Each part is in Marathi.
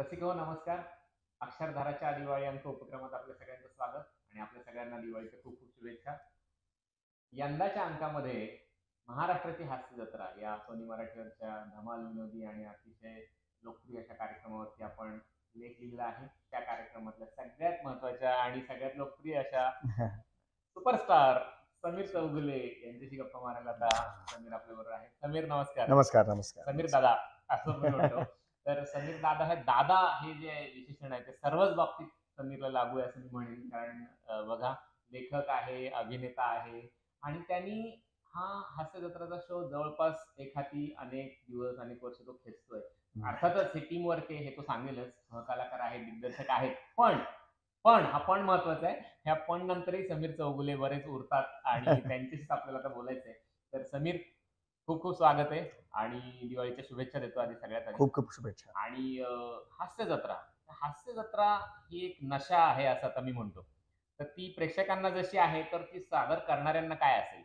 हो नमस्कार अक्षरधाराच्या दिवाळी अंक उपक्रमात आपल्या सगळ्यांचं स्वागत आणि आपल्या सगळ्यांना दिवाळीच्या खूप खूप शुभेच्छा यंदाच्या अंकामध्ये महाराष्ट्राची हास्य जत्रा या सोनी मराठीवरच्या धमाल विनोदी आणि अतिशय लोकप्रिय अशा कार्यक्रमावरती आपण लेख लिहिला आहे त्या कार्यक्रमातल्या सगळ्यात महत्वाच्या आणि सगळ्यात लोकप्रिय अशा सुपरस्टार समीर चौगुले यांच्याशी गप्पा मारायला आता समीर आपल्या बरोबर आहे समीर नमस्कार नमस्कार नमस्कार समीर दादा असं म्हणतो तर समीर दादा हे दादा हे जे विशेषण आहे ते सर्वच बाबतीत समीरला लागू आहे असं मी म्हणेन कारण बघा लेखक आहे अभिनेता आहे आणि त्यांनी हा हास्य जत्राचा शो जवळपास एखादी अनेक दिवस अनेक वर्ष तो खेचतोय अर्थातच हे टीम वर्क हे तो सांगेलच सहकलाकार आहे दिग्दर्शक आहेत पण पण हा पण महत्वाचा आहे ह्या पण नंतरही समीर चौगुले बरेच उरतात आणि त्यांच्याशीच आपल्याला आता बोलायचंय तर समीर खूप खूप स्वागत आहे आणि दिवाळीच्या शुभेच्छा देतो आधी सगळ्यात खूप खूप शुभेच्छा आणि हास्य जत्रा हास्य जत्रा ही एक नशा आहे असं आता मी म्हणतो तर ती प्रेक्षकांना जशी आहे तर ती सादर करणाऱ्यांना काय असेल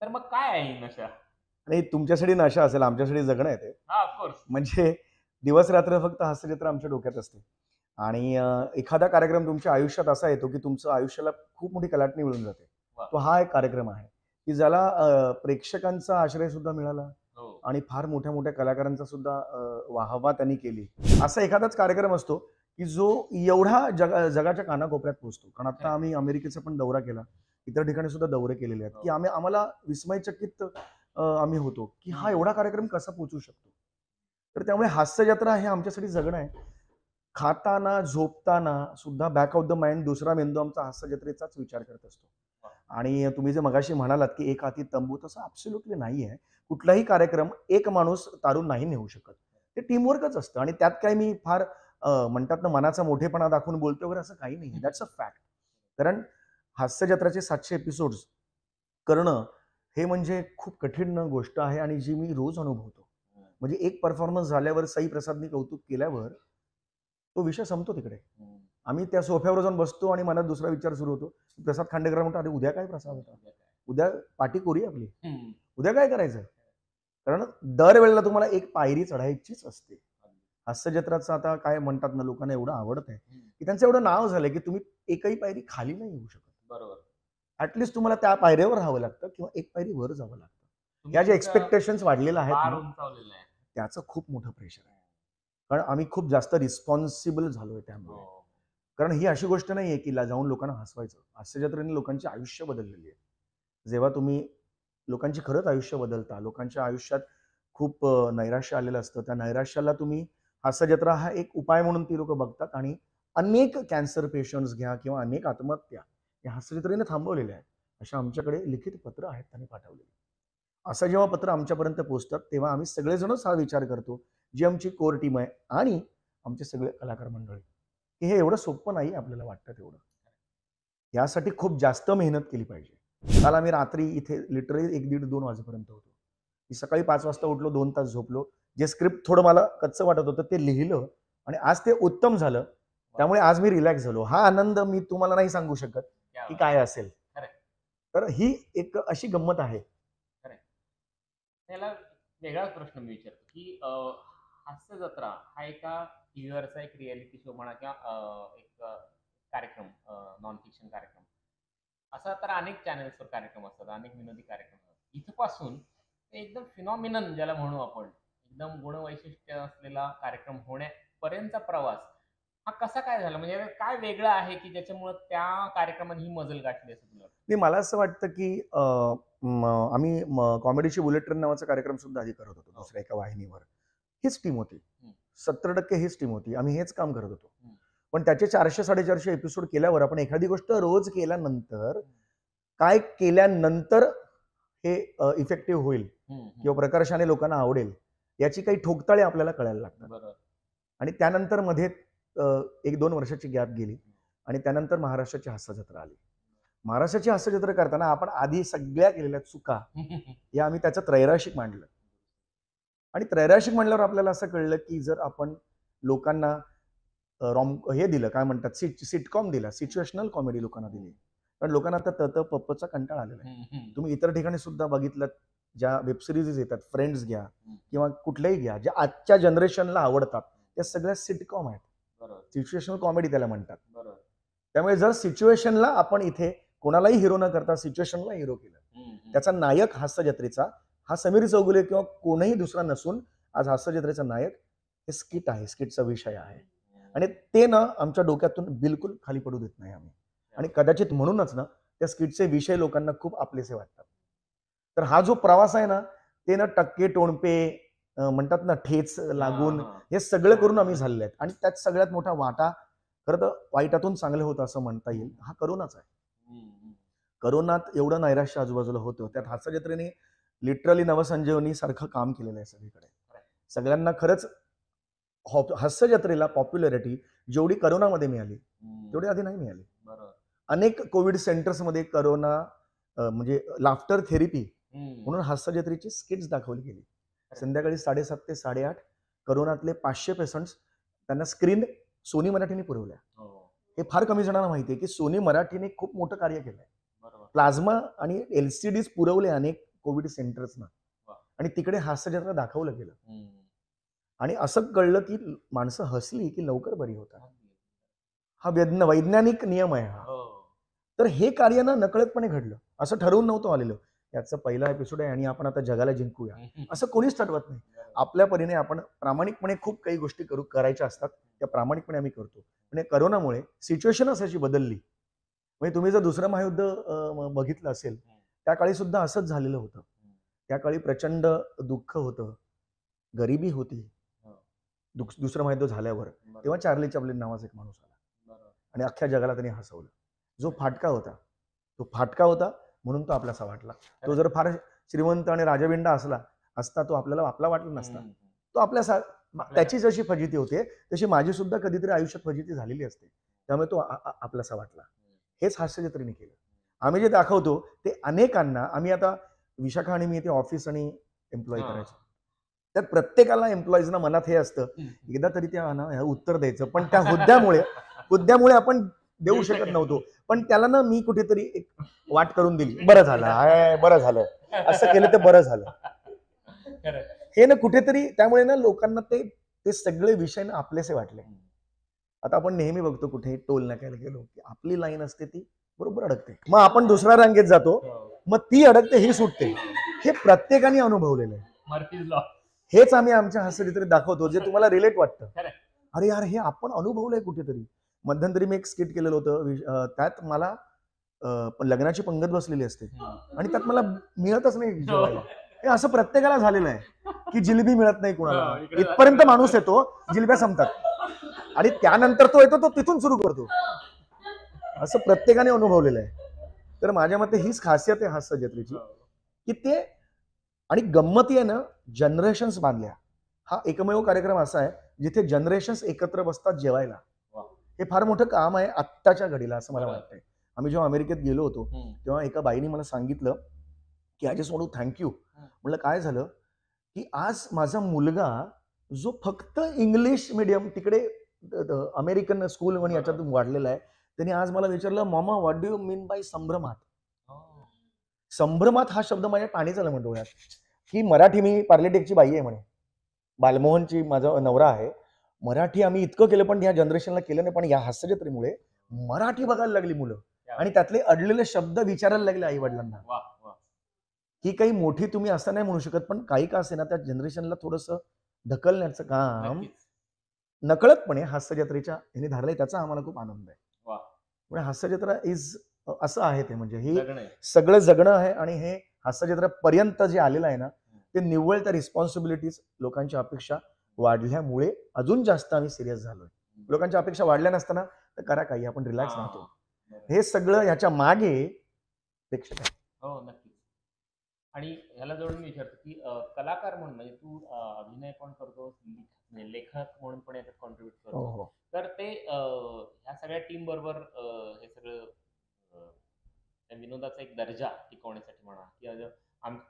तर मग काय आहे ही नशा आणि तुमच्यासाठी नशा असेल आमच्यासाठी जगणं येते हा म्हणजे दिवस रात्र फक्त जत्रा आमच्या डोक्यात असते आणि एखादा कार्यक्रम तुमच्या आयुष्यात असा येतो की तुमचं आयुष्याला खूप मोठी कलाटणी मिळून जाते तो हा एक कार्यक्रम आहे की ज्याला प्रेक्षकांचा आश्रय सुद्धा मिळाला हो. आणि फार मोठ्या मोठ्या कलाकारांचा सुद्धा वाहवा त्यांनी केली असा एखादाच कार्यक्रम असतो की जो एवढा जगाच्या कानाकोपऱ्यात पोहोचतो कारण आता आम्ही अमेरिकेचा पण दौरा केला इतर ठिकाणी सुद्धा दौरे केलेले आहेत हो. की आम्ही आम्हाला विस्मयचकित आम्ही होतो की हा एवढा कार्यक्रम कसा पोचू शकतो तर त्यामुळे हास्य जत्रा हे आमच्यासाठी जगणं आहे खाताना झोपताना सुद्धा बॅक ऑफ द माइंड दुसरा मेंदू आमचा हास्य जत्रेचाच विचार करत असतो आणि तुम्ही जे मगाशी म्हणालात की एक हाती तंबू तसं ॲब्सोल्युटली नाही आहे कुठलाही कार्यक्रम एक माणूस तारून नाही नेऊ शकत ते टीमवर्कच असतं आणि त्यात काय मी फार म्हणतात ना मनाचा मोठेपणा दाखवून बोलतो वगैरे असं काही नाही दॅट्स अ फॅक्ट कारण हास्य जत्राचे सातशे एपिसोड्स करणं हे म्हणजे खूप कठीण गोष्ट आहे आणि जी मी रोज अनुभवतो म्हणजे एक परफॉर्मन्स झाल्यावर साई प्रसादनी कौतुक केल्यावर तो विषय संपतो तिकडे आम्ही त्या सोफ्यावर जाऊन बसतो आणि मनात दुसरा विचार सुरू होतो प्रसाद खांडेकर म्हणतो अरे उद्या काय प्रसाद होता उद्या पाठी कोरी आपली उद्या काय करायचं कारण दरवेळेला तुम्हाला एक पायरी चढायचीच असते हास्यजत्राचं आता काय म्हणतात ना लोकांना एवढं आवडत आहे की त्यांचं एवढं नाव झालंय की तुम्ही एकही पायरी खाली नाही येऊ शकत बरोबर ऍटलिस्ट तुम्हाला त्या पायऱ्यावर राहावं लागतं किंवा एक पायरी वर जावं लागतं या जे एक्सपेक्टेशन वाढलेलं आहेत त्याचं खूप मोठं प्रेशर आहे कारण आम्ही खूप जास्त रिस्पॉन्सिबल झालोय त्यामुळे हो. कारण ही अशी गोष्ट नाही आहे की जाऊन लोकांना हसवायचं जत्रेने लोकांची आयुष्य बदललेली आहे जेव्हा तुम्ही लोकांची खरंच आयुष्य बदलता लोकांच्या आयुष्यात खूप नैराश्य आलेलं असतं त्या नैराश्याला तुम्ही जत्रा हा एक उपाय म्हणून ती लोक बघतात आणि अनेक कॅन्सर पेशंट्स घ्या किंवा अनेक आत्महत्या या हास्यजत्रेने थांबवलेल्या आहेत अशा आमच्याकडे लिखित पत्र आहेत त्यांनी पाठवलेली असं जेव्हा पत्र आमच्यापर्यंत पोचतात तेव्हा आम्ही सगळेजणच हा विचार करतो जी आमची कोर टीम आहे आणि आमचे सगळे कलाकार मंडळी की हे एवढं सोपं नाही आपल्याला वाटतं तेवढं यासाठी खूप जास्त मेहनत केली पाहिजे काल आम्ही रात्री इथे लिटरली एक दीड दोन वाजेपर्यंत होतो मी सकाळी पाच वाजता उठलो दोन तास झोपलो जे स्क्रिप्ट थोडं मला कच्चं वाटत होतं ते लिहिलं आणि आज ते उत्तम झालं त्यामुळे आज मी रिलॅक्स झालो हा आनंद मी तुम्हाला नाही सांगू शकत की काय असेल तर ही एक अशी गंमत आहे त्याला वेगळाच प्रश्न मी विचारतो की हास्य जत्रा हा एका टी एक रियालिटी शो म्हणा किंवा एक कार्यक्रम नॉन फिक्शन कार्यक्रम असा तर अनेक चॅनल्सवर कार्यक्रम असतात अनेक विनोदी कार्यक्रम असतात इथपासून ते एकदम फिनॉमिनन ज्याला म्हणू आपण एकदम गुणवैशिष्ट्य असलेला कार्यक्रम होण्यापर्यंतचा प्रवास हा कसा काय झाला म्हणजे काय वेगळं आहे की ज्याच्यामुळे त्या कार्यक्रमात ही मजल गाठली असं तुला नाही मला असं वाटतं की आम्ही कॉमेडीची बुलेट ट्रेन नावाचा कार्यक्रम सुद्धा आधी करत होतो हो. दुसऱ्या एका वाहिनीवर हीच टीम होती सत्तर टक्के हीच टीम होती आम्ही हेच काम करत होतो पण त्याचे चारशे साडेचारशे एपिसोड केल्यावर आपण एखादी गोष्ट रोज केल्यानंतर काय केल्यानंतर हे इफेक्टिव्ह होईल किंवा प्रकर्षाने लोकांना आवडेल याची काही ठोकताळे आपल्याला कळायला लागतात आणि त्यानंतर मध्ये एक दोन वर्षाची गॅप गेली आणि त्यानंतर महाराष्ट्राची हास्य जत्रा आली महाराष्ट्राची जत्रा करताना आपण आधी सगळ्या केलेल्या चुका या आम्ही त्याचं त्रैराशिक मांडलं आणि त्रैराशिक म्हणल्यावर आपल्याला असं कळलं की जर आपण लोकांना रॉम हे दिलं काय म्हणतात सिट सिटकॉम दिला सिच्युएशनल कॉमेडी लोकांना दिली कारण लोकांना आता तत पप्पचा कंटाळा आलेला आहे तुम्ही इतर ठिकाणी सुद्धा बघितलं ज्या वेबसिरीज येतात फ्रेंड्स घ्या किंवा कुठल्याही घ्या ज्या आजच्या जनरेशनला आवडतात त्या सगळ्या सिटकॉम आहेत सिच्युएशनल कॉमेडी त्याला म्हणतात त्यामुळे जर सिच्युएशनला आपण इथे कोणालाही हिरो न करता सिच्युएशनला हिरो केलं त्याचा नायक हास्य जत्रेचा हा समीर चौगुले किंवा कोणही दुसरा नसून आज हास्यचित्राचा नायक हे स्किट आहे स्किटचा विषय आहे आणि ते ना आमच्या डोक्यातून बिलकुल खाली पडू देत नाही आम्ही आणि कदाचित म्हणूनच ना त्या स्किटचे विषय लोकांना खूप आपलेसे वाटतात तर हा जो प्रवास आहे ना ते ना टक्के टोणपे म्हणतात ना ठेच लागून हे सगळं हो. करून आम्ही झालेले आहेत आणि त्यात सगळ्यात मोठा वाटा खरं तर वाईटातून चांगले होतं असं म्हणता येईल हा करोनाच आहे करोनात एवढं नैराश्य आजूबाजूला होतं त्यात हास्यजत्रेने लिटरली नवसंजीवनी सारखं काम केलेलं आहे सगळीकडे सगळ्यांना खरंच हास्य जत्रेला पॉप्युलॅरिटी जेवढी करोनामध्ये मिळाली तेवढी आधी नाही मिळाली अनेक कोविड सेंटर्समध्ये करोना म्हणजे लाफ्टर थेरपी म्हणून हास्य जत्रेची स्किट्स दाखवली गेली संध्याकाळी साडेसात ते साडेआठ करोनातले पाचशे पेशंट त्यांना स्क्रीन सोनी मराठीने पुरवल्या हो. हे फार कमी जणांना माहिती आहे की सोनी मराठीने खूप मोठं कार्य केलंय प्लाझ्मा आणि एलसीडीज पुरवले अनेक कोविड सेंटर्सना आणि तिकडे हास्यजत्र दाखवलं गेलं आणि असं कळलं की माणसं हसली की लवकर बरी होतात हा व्यज्ञ वैज्ञानिक नियम आहे हा हो. तर हे कार्य ना नकळतपणे घडलं असं ठरवून नव्हतं आलेलं याचा पहिला एपिसोड आहे आणि आपण आता जगाला जिंकूया असं कोणीच ठरवत नाही आपल्या परीने आपण प्रामाणिकपणे खूप काही गोष्टी करू करायच्या असतात त्या प्रामाणिकपणे आम्ही करतो पण म्हणजे करोनामुळे सिच्युएशनच अशी बदलली म्हणजे तुम्ही जर दुसरं महायुद्ध बघितलं असेल त्या काळी सुद्धा असंच झालेलं होतं त्या काळी प्रचंड दुःख होतं गरिबी होती हो. दुसरं माहिती झाल्यावर तेव्हा चार्ली चपलीन नावाचा एक माणूस आला आणि अख्ख्या जगाला त्यांनी हसवलं जो फाटका होता तो फाटका होता म्हणून तो आपलासा वाटला तो जर फार श्रीमंत आणि राजबिंडा असला असता तो आपल्याला आपला वाटला नसता तो आपल्या त्याची जशी फजिती होते तशी माझी सुद्धा कधीतरी आयुष्यात फजिती झालेली असते त्यामुळे तो आपलासा वाटला हेच हास्यचित्रीने केलं आम्ही जे दाखवतो ते अनेकांना आम्ही आता विशाखा आणि मी ते ऑफिस आणि एम्प्लॉय करायचो तर प्रत्येकाला एम्प्लॉईजना मनात हे असतं एकदा तरी त्या ना उत्तर द्यायचं पण त्या हुद्द्यामुळे हुद्द्यामुळे आपण देऊ शकत नव्हतो पण त्याला ना मी कुठेतरी एक वाट करून दिली बरं झालं बरं झालं असं केलं तर बरं झालं हे ना कुठेतरी त्यामुळे ना लोकांना ते ते सगळे विषय ना आपलेसे वाटले आता आपण नेहमी बघतो कुठे टोल नाक्याला गेलो की आपली लाईन असते ती बरोबर अडकते मग आपण दुसऱ्या रांगेत जातो हो. मग ती अडकते ही सुटते हे प्रत्येकाने अनुभवलेलं आहे हेच आम्ही आमच्या हस्तचित्र दाखवतो जे तुम्हाला रिलेट वाटतं अरे यार हे आपण अनुभवलंय कुठेतरी मध्यंतरी मी एक स्किट केलेलं होतं त्यात मला लग्नाची पंगत बसलेली असते आणि त्यात मला मिळतच नाही हो. हे असं प्रत्येकाला झालेलं आहे की जिलबी मिळत नाही कुणाला हो, इथपर्यंत माणूस येतो जिलब्या संपतात आणि त्यानंतर तो येतो तो तिथून सुरू करतो असं प्रत्येकाने अनुभवलेलं आहे तर माझ्या मते हीच खासियत आहे हास्य जत्रेची हो. की ते आणि गंमती आहे ना जनरेशन्स बांधल्या हा एकमेव कार्यक्रम असा आहे जिथे जनरेशन्स एकत्र बसतात जेवायला हे फार मोठं काम आहे आत्ताच्या घडीला असं मला वाटतंय आम्ही जेव्हा अमेरिकेत गेलो होतो तेव्हा एका बाईने मला सांगितलं की आय जस्ट वॉन्ट थँक्यू म्हटलं काय झालं की आज माझा मुलगा जो फक्त इंग्लिश मिडियम तिकडे अमेरिकन स्कूल म्हणून याच्यातून वाढलेला आहे त्यांनी आज मला विचारलं मामा what do you mean by संभ्रमात हो. संभ्रमात हा शब्द माझ्या पाणी झाला म्हणतो यात की मराठी मी पार्लेटेकची बाई आहे म्हणे बालमोहनची माझा नवरा आहे मराठी आम्ही इतकं केलं पण या जनरेशनला केलं नाही पण या हास्यजत्रेमुळे मराठी बघायला लागली मुलं आणि त्यातले अडलेले शब्द विचारायला लागले आई वडिलांना ही काही मोठी तुम्ही असं नाही म्हणू शकत पण काही का असे ना त्या जनरेशनला थोडस ढकलण्याचं काम नकळतपणे हास्यजत्रेच्या यांनी धरलंय त्याचा आम्हाला खूप आनंद आहे म्हणजे जत्रा इज असं आहे ते म्हणजे ही सगळं जगणं आहे आणि हे हास्यजत्रा पर्यंत जे आलेलं आहे ना ते निव्वळ त्या रिस्पॉन्सिबिलिटीज लोकांच्या अपेक्षा वाढल्यामुळे अजून जास्त आम्ही सिरियस झालोय लोकांच्या अपेक्षा वाढल्या नसताना तर करा काही आपण रिलॅक्स राहतो हे सगळं ह्याच्या मागे आहे हो नक्की आणि ह्याला जोडून विचारतो की कलाकार म्हणून म्हणजे तू अभिनय पण करतो म्हणजे लेखक म्हणून पण याच्यात कॉन्ट्रीब्युट करतो हो, हो. तर ते ह्या सगळ्या टीम बरोबर हे सगळं विनोदाचा एक दर्जा टिकवण्यासाठी म्हणा किंवा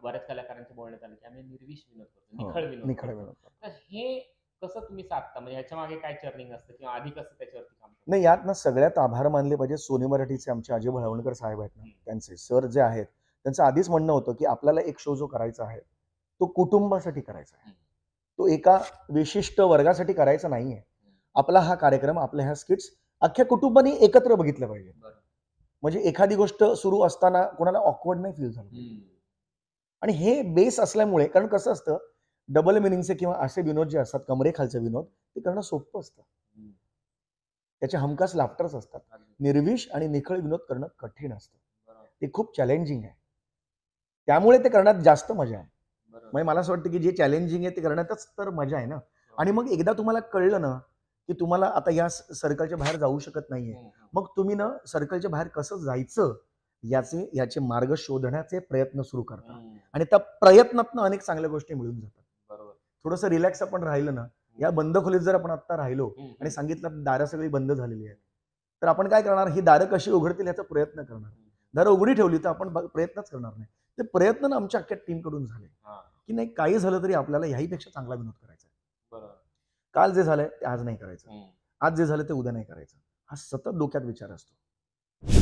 बऱ्याच कलाकारांचे बोलण्यात आले की आम्ही निर्विश विनोद करतो हो, निखळ विनोद निखळ विनोद तर हे कसं तुम्ही साधता म्हणजे याच्या मागे काय चर्निंग असतं किंवा आधी कसं त्याच्यावरती काम नाही यात ना सगळ्यात आभार मानले पाहिजे सोनी मराठीचे आमचे अजय भळवणकर साहेब आहेत ना त्यांचे सर जे आहेत त्यांचं आधीच म्हणणं होतं की आपल्याला एक शो जो करायचा आहे तो कुटुंबासाठी करायचा आहे तो एका विशिष्ट वर्गासाठी करायचा नाही आहे आपला हा कार्यक्रम आपल्या ह्या स्किट्स अख्ख्या कुटुंबाने एकत्र बघितलं पाहिजे म्हणजे एखादी गोष्ट सुरू असताना कोणाला ऑकवर्ड नाही फील झालं आणि हे बेस असल्यामुळे कारण कसं असतं डबल मिनिंगचे किंवा असे विनोद जे असतात कमरे खालचे विनोद ते करणं सोपं असतं त्याचे हमखास लाफ्टर्स असतात निर्विष आणि निखळ विनोद करणं कठीण असतं ते खूप चॅलेंजिंग आहे त्यामुळे ते करण्यात जास्त मजा आहे म्हणजे मला असं वाटतं की जे चॅलेंजिंग आहे ते करण्यातच तर मजा आहे ना हो. आणि मग एकदा तुम्हाला कळलं ना की तुम्हाला आता या सर्कलच्या बाहेर जाऊ शकत नाहीये हो, हो. मग तुम्ही ना सर्कलच्या बाहेर कसं जायचं याचे याचे मार्ग शोधण्याचे प्रयत्न सुरू करता आणि त्या प्रयत्नातनं अनेक चांगल्या गोष्टी मिळून जातात बरोबर रिलॅक्स आपण राहिलं ना या बंद खोलीत जर आपण आता राहिलो आणि सांगितलं दारं सगळी बंद झालेली आहेत तर आपण काय करणार ही दारं कशी उघडतील याचा प्रयत्न करणार दारं उघडी ठेवली तर आपण प्रयत्नच करणार नाही ते प्रयत्न आमच्या अख्ख्या टीमकडून झाले की नाही काही झालं तरी आपल्याला पेक्षा चांगला विनोद करायचा आहे काल जे झालंय ते आज नाही करायचं आज जे झालं ते उद्या नाही करायचं हा सतत डोक्यात विचार असतो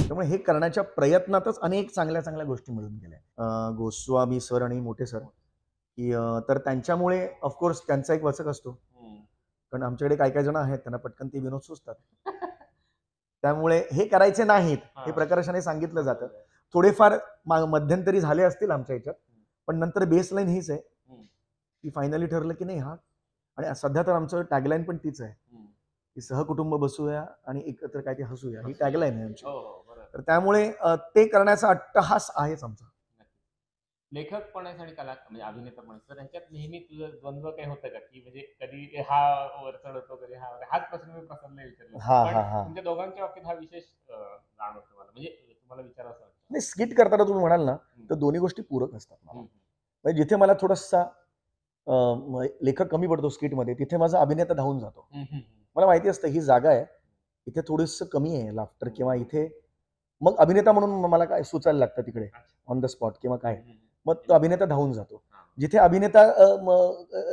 त्यामुळे हे करण्याच्या प्रयत्नातच अनेक चांगल्या चांगल्या गोष्टी मिळून गेल्या गोस्वामी सर आणि मोठे सर की तर त्यांच्यामुळे ऑफकोर्स त्यांचा एक वचक असतो कारण आमच्याकडे काही काही जण आहेत त्यांना पटकन ते विनोद सुचतात त्यामुळे हे करायचे नाहीत हे प्रकर्षाने सांगितलं जातं थोडेफार मध्यंतरी झाले असतील आमच्या याच्यात पण नंतर बेस लाईन हीच आहे की फायनली ठरलं की नाही हा आणि सध्या तर आमचं टॅगलाईन पण तीच आहे की सहकुटुंब बसूया आणि एकत्र काय ते हसूया ही टॅगलाईन आहे आमची हो, हो, तर त्यामुळे ते करण्याचा अट्टहास आहेच आमचा लेखक पण आणि कला म्हणजे अभिनेता पण तर ह्याच्यात नेहमी तुझं द्वंद्व काही होतं का की म्हणजे कधी हा वरचढ होतो कधी हा हाच प्रश्न मी प्रसन्न विचारला पण तुमच्या दोघांच्या बाबतीत हा विशेष जाणवतो मला म्हणजे तुम्हाला विचार असा स्किट करताना तुम्ही म्हणाल ना तर दोन्ही गोष्टी पूरक असतात म्हणजे जिथे मला थोडासा लेखक कमी पडतो स्किटमध्ये तिथे माझा अभिनेता धावून जातो मला माहिती असतं ही जागा आहे इथे थोडस कमी आहे लाफ्टर किंवा इथे मग अभिनेता म्हणून मला काय सुचायला लागतं तिकडे ऑन द स्पॉट किंवा काय मग तो अभिनेता धावून जातो जिथे अभिनेता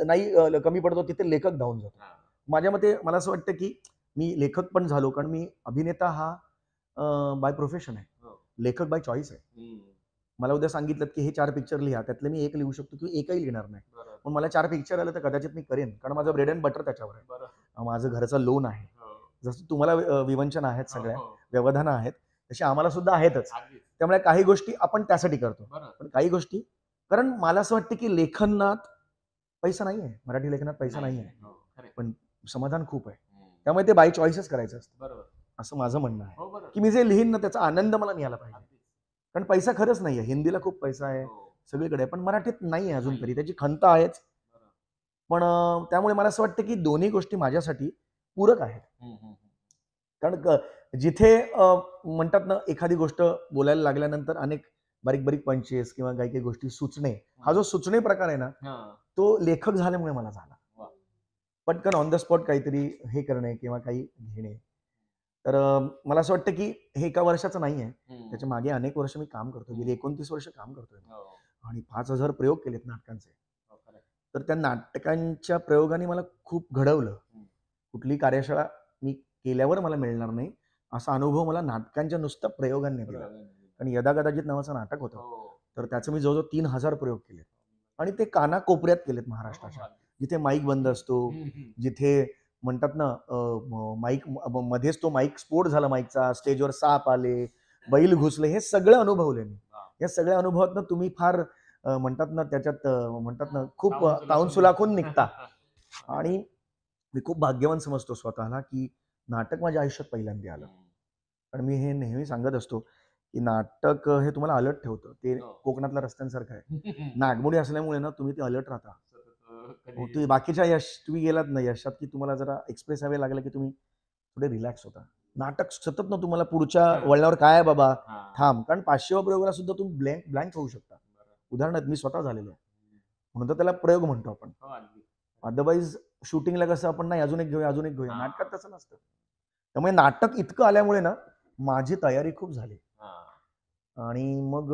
नाही कमी पडतो तिथे लेखक धावून जातो माझ्या मते मला असं वाटतं की मी लेखक पण झालो कारण मी अभिनेता हा बाय प्रोफेशन आहे हो. लेखक बाय चॉईस आहे मला उद्या सांगितलं की हे चार पिक्चर लिहा त्यातले मी एक लिहू शकतो किंवा एकही लिहिणार नाही पण मला चार पिक्चर आलं तर कदाचित मी करेन कारण माझं ब्रेड अँड बटर त्याच्यावर आहे माझं घरचं लोन आहे हो. जसं तुम्हाला विवंचन आहेत हो, सगळ्या व्यवधान आहेत तशी आम्हाला सुद्धा आहेतच त्यामुळे काही गोष्टी आपण त्यासाठी करतो पण काही गोष्टी कारण मला असं वाटतं की लेखनात पैसा नाही आहे मराठी लेखनात पैसा नाही आहे हो, पण समाधान खूप आहे त्यामुळे ते बाय चॉईसच करायचं असतं असं माझं म्हणणं आहे हो, की मी जे लिहीन ना त्याचा आनंद मला मिळाला पाहिजे कारण पैसा खरंच नाही आहे हिंदीला खूप पैसा आहे हो. सगळीकडे पण मराठीत नाही आहे अजून तरी त्याची खंत आहेच पण त्यामुळे मला असं वाटतं की दोन्ही गोष्टी माझ्यासाठी पूरक आहेत कारण जिथे म्हणतात ना एखादी गोष्ट बोलायला लागल्यानंतर अनेक बारीक बारीक पंचेस किंवा काही काही गोष्टी सुचणे हा जो सुचणे प्रकार आहे ना तो लेखक झाल्यामुळे मला झाला पटकन ऑन द स्पॉट काहीतरी हे करणे किंवा काही घेणे तर मला असं वाटतं की हे एका वर्षाचं नाही आहे त्याच्या मागे अनेक वर्ष मी काम करतो गेली एकोणतीस वर्ष काम करतोय हो. आणि पाच हजार प्रयोग केलेत नाटकांचे हो, तर त्या नाटकांच्या प्रयोगाने मला खूप घडवलं कुठली कार्यशाळा मी केल्यावर मला मिळणार नाही असा अनुभव मला नाटकांच्या नुसत्या प्रयोगांनी दिला आणि यदा कदाचित नावाचं नाटक होतं हो. तर त्याचं मी जवळजवळ तीन हजार प्रयोग केले आणि ते काना कोपऱ्यात केलेत महाराष्ट्राच्या हो, हो. जिथे माईक बंद असतो जिथे म्हणतात ना माईक मध्येच तो माईक स्फोट झाला माईकचा स्टेजवर साप आले बैल घुसले हे सगळं अनुभवले मी या सगळ्या अनुभवातनं तुम्ही फार म्हणतात ना त्याच्यात म्हणतात ना खूप ताऊन सुलाखून निघता आणि मी खूप भाग्यवान समजतो स्वतःला की नाटक माझ्या आयुष्यात पहिल्यांदा आलं पण मी हे नेहमी सांगत असतो की नाटक हे तुम्हाला अलर्ट ठेवतं ते हो. कोकणातल्या रस्त्यांसारखं आहे नागमोडी असल्यामुळे ना तुम्ही ते अलर्ट राहता तुम्ही बाकीच्या यश तुम्ही गेलात ना यशात की तुम्हाला जरा एक्सप्रेस हवे लागलं की तुम्ही थोडे रिलॅक्स होता नाटक सतत ना तुम्हाला पुढच्या वळणावर काय आहे बाबा थांब कारण पाचशेवा प्रयोगाला सुद्धा तुम्ही ब्लँक ब्लँक होऊ शकता उदाहरणार्थ मी स्वतः झालेलो आहे म्हणून तर त्याला प्रयोग म्हणतो आपण हो, अदरवाईज शूटिंगला कसं आपण नाही अजून एक घेऊया अजून एक घेऊया नाटकात तसं नसतं त्यामुळे नाटक इतकं आल्यामुळे ना माझी तयारी खूप झाली आणि मग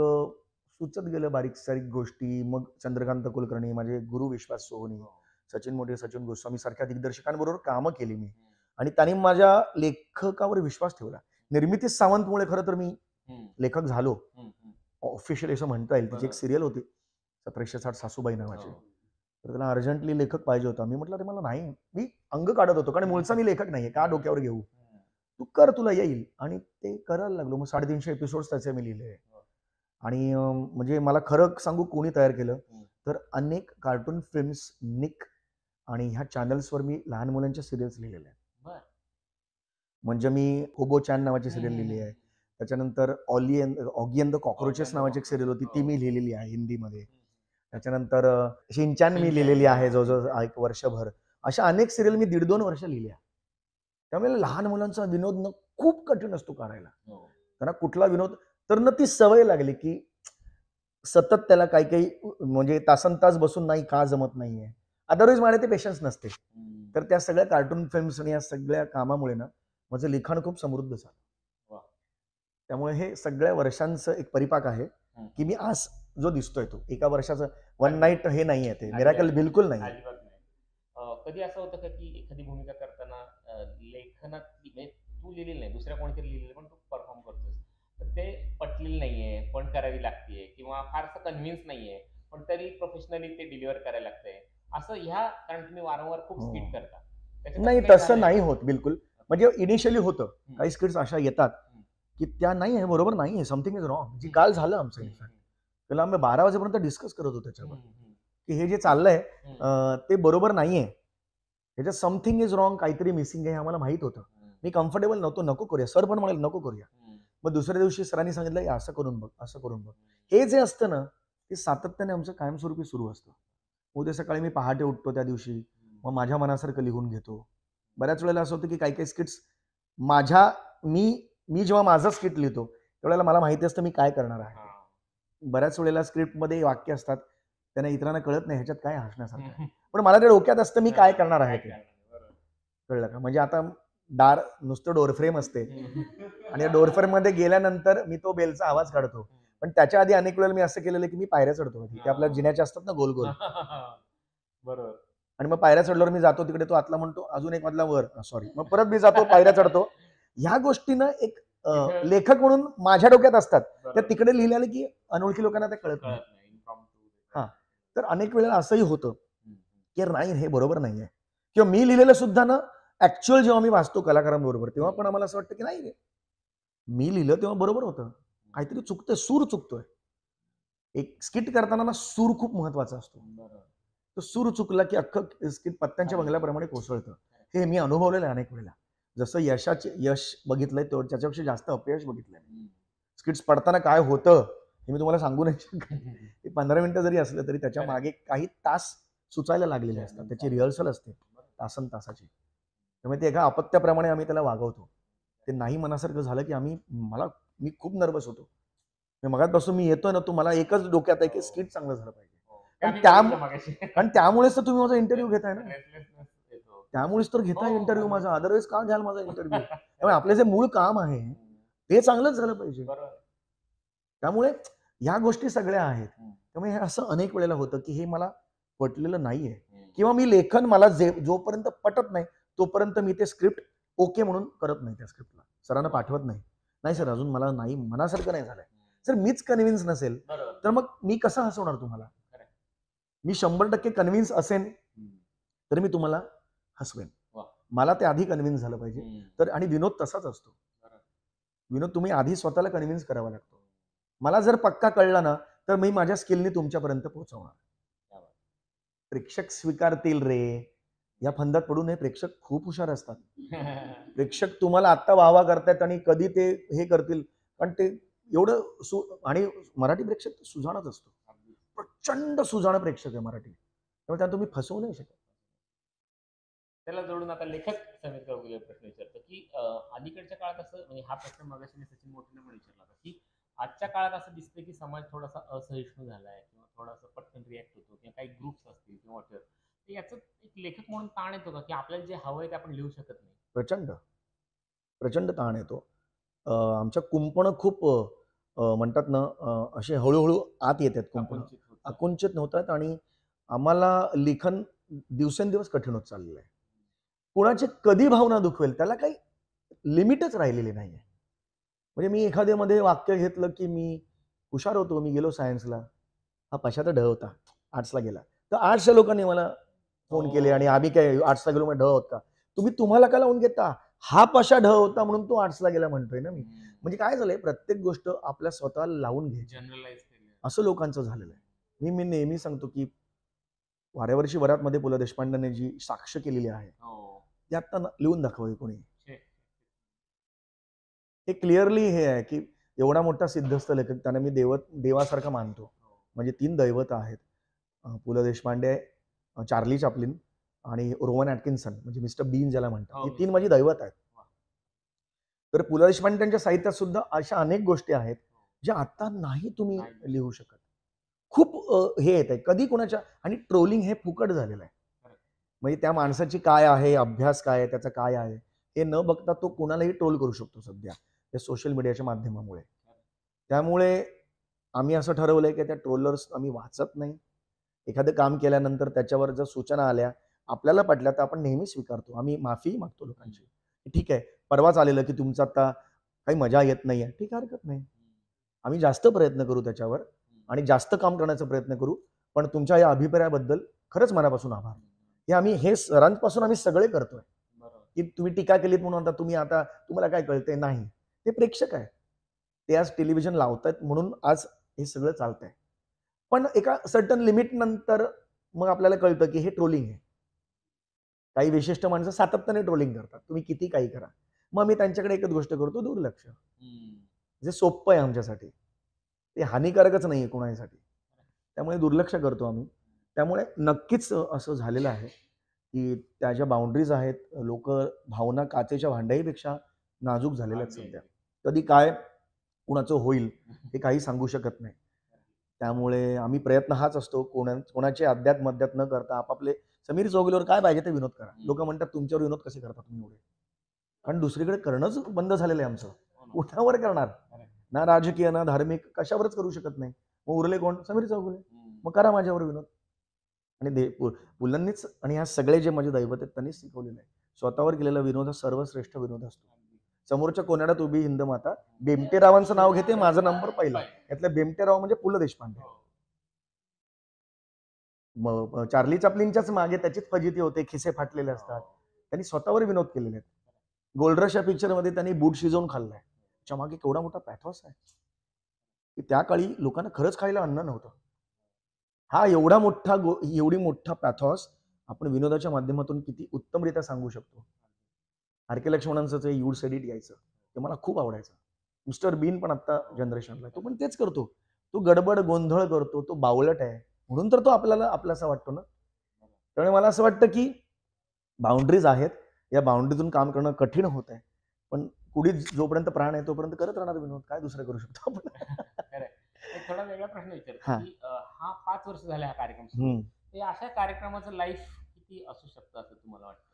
सुचत गेलं बारीक सारीक गोष्टी मग चंद्रकांत कुलकर्णी माझे गुरु विश्वास सोहनी हो. सचिन मोठे सचिन गोस्वामी सारख्या दिग्दर्शकांबरोबर कामं केली मी आणि त्यांनी माझ्या लेखकावर विश्वास ठेवला निर्मिती सावंतमुळे खरं तर मी लेखक झालो ऑफिशियल असं म्हणता येईल तिची एक सिरियल होती सतराशे साठ सासूबाई नावाची हो. तर त्याला अर्जंटली लेखक पाहिजे होता मी म्हटलं ते मला नाही मी अंग काढत होतो कारण मुळचा मी लेखक नाहीये का डोक्यावर घेऊ तू कर तुला येईल आणि ते करायला लागलो मग साडेतीनशे एपिसोड त्याचे मी लिहिले आणि म्हणजे मला खरं सांगू कोणी तयार केलं तर अनेक कार्टून फिल्म्स निक आणि ह्या चॅनल्सवर मी लहान मुलांच्या सिरियल्स लिहिलेल्या म्हणजे मी होबो चॅन नावाची सिरियल लिहिली आहे त्याच्यानंतर ऑलियन ऑगियन द कॉक्रोचेस नावाची एक सिरियल होती ती मी लिहिलेली आहे हिंदीमध्ये त्याच्यानंतर शिंचान मी लिहिलेली आहे जवळजवळ एक वर्षभर अशा अनेक सिरियल मी दीड दोन वर्ष लिहिल्या त्यामुळे लहान मुलांचा विनोद न खूप कठीण असतो काढायला हो. त्यांना कुठला विनोद तर न ती सवय लागली की सतत त्याला काही काही म्हणजे तासन तास बसून नाही का जमत नाहीये अदरवाईज मला ते पेशन्स नसते तर त्या सगळ्या कार्टून फिल्म्स आणि या सगळ्या कामामुळे ना माझं लिखाण खूप समृद्ध झालं त्यामुळे हे सगळ्या वर्षांचं एक परिपाक आहे की मी आज जो दिसतोय तो एका वर्षाचं वन नाईट हे नाहीये ते मिराकल बिलकुल नाही कधी असं होतं का की एखादी भूमिका करताना लेखनात म्हणजे तू लिहिलेली नाही दुसऱ्या कोणीतरी लिहिलेलं पण तू परफॉर्म करतोस तर ते पटलेलं नाहीये पण करावी लागते किंवा फारसं कन्व्हिन्स नाहीये पण तरी प्रोफेशनली ते डिलिव्हर करायला लागतंय असं ह्या कारण तुम्ही वारंवार खूप स्किट हो. करता नाही तसं नाही होत बिलकुल म्हणजे इनिशियली होतं काही स्किट्स अशा येतात की त्या नाही आहे बरोबर नाही आहे समथिंग इज रॉंग जी काल झालं आमचं इनफॅक्ट त्याला आम्ही बारा वाजेपर्यंत डिस्कस करत होतो त्याच्यावर की हे जे चाललंय ते बरोबर नाहीये ह्याच्यात समथिंग इज रॉंग काहीतरी मिसिंग आहे आम्हाला माहित होतं मी कम्फर्टेबल नव्हतो नको करूया सर पण म्हणाले नको करूया मग दुसऱ्या दिवशी सरांनी सांगितलं असं करून बघ असं करून बघ हे जे असतं ना ते सातत्याने आमचं कायमस्वरूपी सुरू असतं उद्या सकाळी मी पहाटे उठतो त्या दिवशी मग माझ्या मनासारखं लिहून घेतो बऱ्याच वेळेला असं होतं की काही काही स्किट्स माझ्या मी मी जेव्हा माझं स्किट लिहितो त्यावेळेला मला माहिती असतं मी काय करणार आहे बऱ्याच वेळेला स्क्रिप्टमध्ये वाक्य असतात त्यांना इतरांना कळत नाही ह्याच्यात काय हसण्यासारखं पण मला ते डोक्यात असतं मी काय करणार आहे ते कळलं का म्हणजे आता दार नुसतं डोरफ्रेम असते आणि डोरफ्रेम मध्ये गेल्यानंतर मी तो बेलचा आवाज काढतो पण त्याच्या आधी अनेक वेळेला मी असं केलेलं की मी पायऱ्या चढतो ते आपल्या जिन्याच्या असतात ना गोल गोल बरोबर आणि मग पायऱ्या चढल्यावर मी जातो तिकडे तो आतला म्हणतो अजून एक मधला वर सॉरी मग परत मी जातो पायऱ्या चढतो ह्या गोष्टीनं एक लेखक म्हणून माझ्या डोक्यात असतात त्या तिकडे लिहिलेलं की अनोळखी लोकांना ते कळत नाही हा तर अनेक वेळेला असंही होतं की नाही हे बरोबर नाहीये किंवा मी लिहिलेलं सुद्धा ना ऍक्च्युअल जेव्हा मी वाचतो कलाकारांबरोबर तेव्हा पण आम्हाला असं वाटतं की नाही मी लिहिलं तेव्हा बरोबर होतं काहीतरी चुकतंय सूर चुकतोय एक स्किट करताना ना सूर खूप महत्वाचा असतो तो सूर चुकला की अख्ख स्किट पत्त्यांच्या बंगल्याप्रमाणे कोसळतं हे मी अनुभवलेलं आहे अनेक वेळेला जसं यशाचे यश बघितलंय तो त्याच्यापेक्षा जास्त अपयश बघितलंय स्किट्स पडताना काय होतं हे मी तुम्हाला सांगू नाही पंधरा मिनिटं जरी असलं तरी त्याच्या मागे काही तास सुचायला लागलेले असतात त्याची रिहर्सल असते तासन तासाची त्यामुळे ते एका अपत्याप्रमाणे आम्ही त्याला वागवतो ते नाही मनासारखं झालं की आम्ही मला मी खूप नर्वस होतो मगात बसून मी येतोय ना मला एकच डोक्यात आहे की स्किट चांगलं झालं पाहिजे हो. कारण त्यामुळेच तर तुम्ही माझा इंटरव्ह्यू घेताय ना त्यामुळेच तर घेताय इंटरव्ह्यू हो, माझा अदरवाईज का घ्याल माझा इंटरव्ह्यू त्यामुळे आपलं जे मूळ काम आहे ते चांगलंच झालं पाहिजे त्यामुळे ह्या गोष्टी सगळ्या आहेत त्यामुळे हे असं अनेक वेळेला होतं की हे मला पटलेलं नाहीये किंवा मी लेखन मला जे जोपर्यंत पटत नाही तोपर्यंत मी ते स्क्रिप्ट ओके म्हणून करत नाही त्या स्क्रिप्टला सरांना पाठवत नाही नाही सर अजून मला नाही मनासारखं नाही झालंय सर मीच कन्व्हिन्स नसेल तर मग मी कसं हसवणार तुम्हाला मी शंभर टक्के कन्व्हिन्स असेन तर मी तुम्हाला हसवेन मला ते आधी कन्व्हिन्स झालं पाहिजे तर आणि विनोद तसाच असतो विनोद तुम्ही आधी स्वतःला कन्व्हिन्स करावा लागतो मला जर पक्का कळला ना तर मी माझ्या स्किलनी तुमच्यापर्यंत पोहोचवणार प्रेक्षक स्वीकारतील रे या फंदात पडू नये प्रेक्षक खूप हुशार असतात प्रेक्षक तुम्हाला आत्ता वाहवा करतायत आणि कधी ते हे करतील पण ते एवढं सु आणि मराठी प्रेक्षक सुजाणच असतो प्रचंड सुजाण प्रेक्षक आहे मराठी त्यामुळे त्यांना तुम्ही फसवू नाही शकत त्याला जोडून आता लेखक समीर चौगुले प्रश्न विचारतो की अलीकडच्या काळात असं म्हणजे हा प्रश्न मगाशी सचिन मोठेने पण विचारला होता की आजच्या काळात असं दिसतं की समाज थोडासा असहिष्णू झाला आहे थोडासा पटकन रिॲक्ट होतो किंवा काही ग्रुप्स असतील किंवा वॉटर तर याचं एक लेखक म्हणून ताण येतो का की आपल्याला जे हवं आहे ते आपण लिहू शकत नाही प्रचंड प्रचंड ताण येतो आमच्या कुंपण खूप म्हणतात ना असे हळूहळू आत येतात कुंपण अकुंचित नव्हतात आणि आम्हाला लेखन दिवसेंदिवस कठीण होत चाललेलं आहे कुणाची कधी भावना दुखवेल त्याला काही लिमिटच राहिलेली नाही म्हणजे मी एखाद्यामध्ये वाक्य घेतलं की मी हुशार होतो मी गेलो सायन्सला हा पशात ढ होता आर्ट्सला गेला तर आर्ट्सच्या लोकांनी मला फोन हो. केले आणि आम्ही काय आर्ट्सला गेलो म्हणजे ढ होता तुम्ही तुम्हाला का लावून घेता हा पशा ढ होता म्हणून तो ला गेला म्हणतोय ना मी म्हणजे काय झालंय प्रत्येक गोष्ट आपल्या स्वतःला लावून घे असं लोकांचं झालेलं आहे मी मी नेहमी सांगतो की वाऱ्यावर्षी वरात पु ल देशपांडेने जी साक्ष केलेली आहे हो. ती आता लिहून दाखवावी कोणी हे क्लिअरली हे आहे की एवढा मोठा सिद्धस्थ लेखक त्याने मी देव देवासारखा मानतो म्हणजे तीन दैवत आहेत पु ल देशपांडे चार्ली चापलिन आणि रोवन ॲटकिन्सन म्हणजे मिस्टर बीन ज्याला म्हणतात ही हो, तीन माझी दैवत आहेत तर पु ल देशपांडे त्यांच्या साहित्यात सुद्धा अशा अनेक गोष्टी आहेत हो. ज्या आता नाही तुम्ही लिहू शकत खूप हे येत आहे कधी कुणाच्या आणि ट्रोलिंग हे फुकट झालेलं आहे म्हणजे त्या माणसाची काय आहे अभ्यास काय आहे त्याचा काय आहे हे न बघता तो कोणालाही ट्रोल करू शकतो सध्या या सोशल मीडियाच्या माध्यमामुळे त्यामुळे आम्ही असं ठरवलंय की त्या ट्रोलर्स आम्ही वाचत नाही एखादं काम केल्यानंतर त्याच्यावर जर सूचना आल्या आपल्याला पटल्या तर आपण नेहमी स्वीकारतो आम्ही माफी मागतो लोकांची ठीक आहे परवाच आलेलं की तुमचं आता काही मजा येत नाही आहे ठीक हरकत नाही आम्ही जास्त प्रयत्न करू त्याच्यावर आणि जास्त काम करण्याचा प्रयत्न करू पण तुमच्या या अभिप्रायाबद्दल खरंच मनापासून आभार हे आम्ही हे सरांपासून आम्ही सगळे करतोय की तुम्ही टीका केलीत म्हणून आता तुम्ही आता तुम्हाला काय कळते नाही ते प्रेक्षक आहे ते आज टेलिव्हिजन लावतायत म्हणून आज हे सगळं चालतंय पण एका सर्टन लिमिट नंतर मग आपल्याला कळतं की हे ट्रोलिंग आहे काही विशिष्ट माणसं सातत्याने ट्रोलिंग करतात तुम्ही किती काही करा मग मी त्यांच्याकडे एकच गोष्ट करतो दुर्लक्ष जे सोपं आहे आमच्यासाठी ते हानिकारकच नाही आहे कोणासाठी त्यामुळे दुर्लक्ष करतो आम्ही त्यामुळे नक्कीच असं झालेलं आहे की त्या ज्या बाउंड्रीज आहेत लोक भावना काचेच्या भांड्याहीपेक्षा नाजूक झालेल्या सध्या कधी काय कुणाचं होईल हे काही सांगू शकत नाही त्यामुळे आम्ही प्रयत्न हाच असतो कोणा कोणाचे अध्यात न करता आपापले समीर चौगलीवर काय पाहिजे ते विनोद करा लोक म्हणतात तुमच्यावर विनोद कसे करता तुम्ही कारण दुसरीकडे करणंच बंद झालेलं आहे आमचं हो कुठावर करणार ना राजकीय ना धार्मिक कशावरच करू शकत नाही मग उरले कोण समीर चौगुले मग करा माझ्यावर विनोद आणि दे पुलांनीच आणि ह्या सगळे जे माझे दैवत आहेत त्यांनीच शिकवलेले आहे स्वतःवर केलेला विनोद हा सर्वश्रेष्ठ विनोद असतो समोरच्या कोनाड्यात उभी हिंद माता बेमटेरावांचं नाव घेते माझा नंबर पहिला यातल्या बेमटेराव म्हणजे पु ल देशपांडे चार्ली चापलींच्याच मागे त्याचीच फजिती होते खिसे फाटलेले असतात त्यांनी स्वतःवर विनोद केलेले आहेत गोल्डरश या पिक्चरमध्ये त्यांनी बूट शिजवून खाल्लाय त्याच्या मागे केवढा मोठा पॅथॉस आहे की त्या काळी लोकांना खरंच खायला अन्न नव्हतं हा एवढा मोठा एवढी मोठा पॅथॉस आपण विनोदाच्या माध्यमातून किती उत्तमरित्या सांगू शकतो आर के लक्ष्मणांचं ते एडिट ते मला खूप आवडायचं मिस्टर बीन पण आता जनरेशनला तो पण तेच करतो तो गडबड गोंधळ करतो तो बावलट आहे म्हणून तर तो आपल्याला आपलासा वाटतो ना त्यामुळे मला असं वाटतं की बाउंड्रीज आहेत या बाउंड्रीतून काम करणं कठीण होत आहे पण कुणी जोपर्यंत प्राण आहे तोपर्यंत करत राहणार विनोद काय दुसरं करू शकतो आपण थोडा वेगळा प्रश्न विचारतो हा पाच वर्ष झाले हा कार्यक्रम ते अशा कार्यक्रमाचं लाईफ किती असू शकतं असं तुम्हाला वाटतं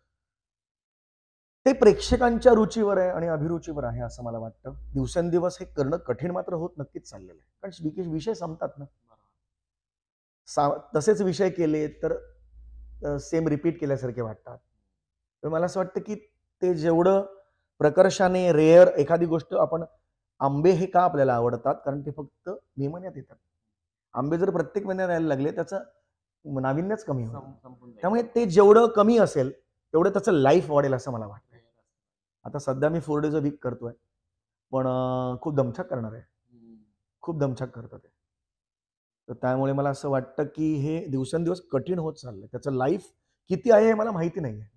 ते प्रेक्षकांच्या रुचीवर आहे आणि अभिरुचीवर आहे असं मला वाटतं दिवसेंदिवस हे करणं कठीण मात्र होत नक्कीच चाललेलं आहे कारण विकेश विषय संपतात ना सा तसेच विषय केले तर सेम रिपीट केल्यासारखे वाटतात तर मला असं वाटतं की ते जेवढं प्रकर्षाने रेअर एखादी गोष्ट आपण आंबे हे का आपल्याला आवडतात कारण ते फक्त मेमन्यात येतात आंबे जर प्रत्येक महिन्यात यायला लागले त्याचं नाविन्यच कमी होईल त्यामुळे ते जेवढं कमी असेल तेवढं त्याचं लाईफ वाढेल असं मला वाटतं आता सध्या मी फोर डेज अ वीक करतोय पण खूप दमछाक करणार आहे खूप दमछाक करतात ते तर त्यामुळे मला असं वाटतं की हे दिवसेंदिवस कठीण होत चाललंय त्याचं लाईफ किती आहे हे मला माहिती नाही आहे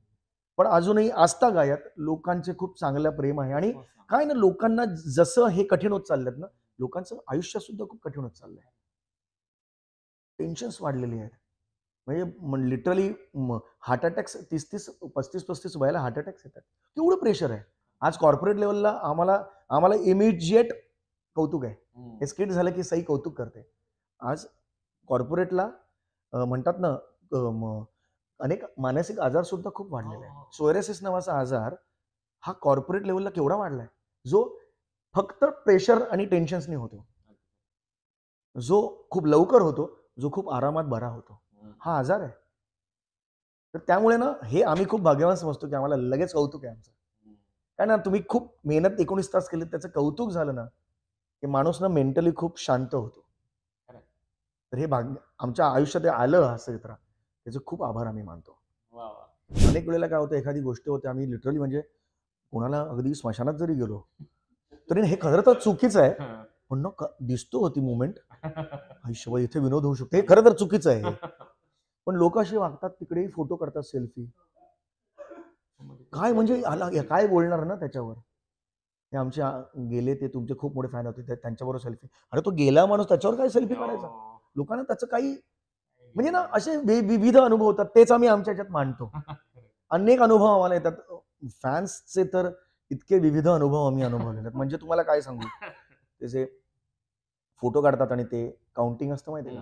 पण अजूनही आस्था गायात लोकांचे खूप चांगलं प्रेम आहे आणि हो, काय ना लोकांना जसं हे कठीण होत चाललंय ना लोकांचं आयुष्य सुद्धा खूप कठीण होत चाललंय टेन्शन्स वाढलेली आहेत म्हणजे लिटरली हार्ट अटॅक्स तीस तीस पस्तीस पस्तीस व्हायला हार्ट अटॅक्स येतात तेवढं प्रेशर आहे आज कॉर्पोरेट लेवलला आम्हाला आम्हाला इमिजिएट कौतुक आहे हे स्किट झालं की सई कौतुक करते आज कॉर्पोरेटला म्हणतात ना अनेक मानसिक आजार सुद्धा खूप वाढलेले आहे सोयरेसिस हो. नावाचा आजार हा कॉर्पोरेट लेवलला केवढा वाढलाय जो फक्त प्रेशर आणि टेन्शन्सनी होतो जो खूप लवकर होतो जो खूप आरामात बरा होतो हा आजार आहे तर त्यामुळे ना हे आम्ही खूप भाग्यवान समजतो की आम्हाला लगेच कौतुक आहे आमचं काय ना तुम्ही खूप मेहनत एकोणीस तास केले त्याचं कौतुक झालं ना की माणूस ना मेंटली खूप शांत होतो तर हे भाग्य आमच्या आयुष्यात आलं असं इतरा त्याचे खूप आभार आम्ही मानतो अनेक वेळेला काय होतं एखादी गोष्ट होते आम्ही लिटरली म्हणजे कोणाला अगदी स्मशानात जरी गेलो तरी हे खरं तर चुकीचं आहे पण दिसतो होती मुवमेंट आयुष्यभर इथे विनोद होऊ शकतो हे खरं तर चुकीचं आहे पण लोक अशी वागतात तिकडेही फोटो करतात सेल्फी काय म्हणजे आला काय बोलणार ना त्याच्यावर हे आमचे गेले ते तुमचे खूप मोठे फॅन होते त्यांच्याबरोबर सेल्फी अरे तो गेला माणूस त्याच्यावर काय सेल्फी हो. काढायचा लोकांना त्याचं काही म्हणजे ना असे विविध अनुभव होतात तेच आम्ही आमच्या ह्याच्यात मांडतो अनेक अनुभव आम्हाला येतात फॅन्सचे तर इतके विविध अनुभव आम्ही अनुभवले म्हणजे तुम्हाला काय सांगू त्याचे फोटो काढतात आणि ते काउंटिंग असतं माहिती का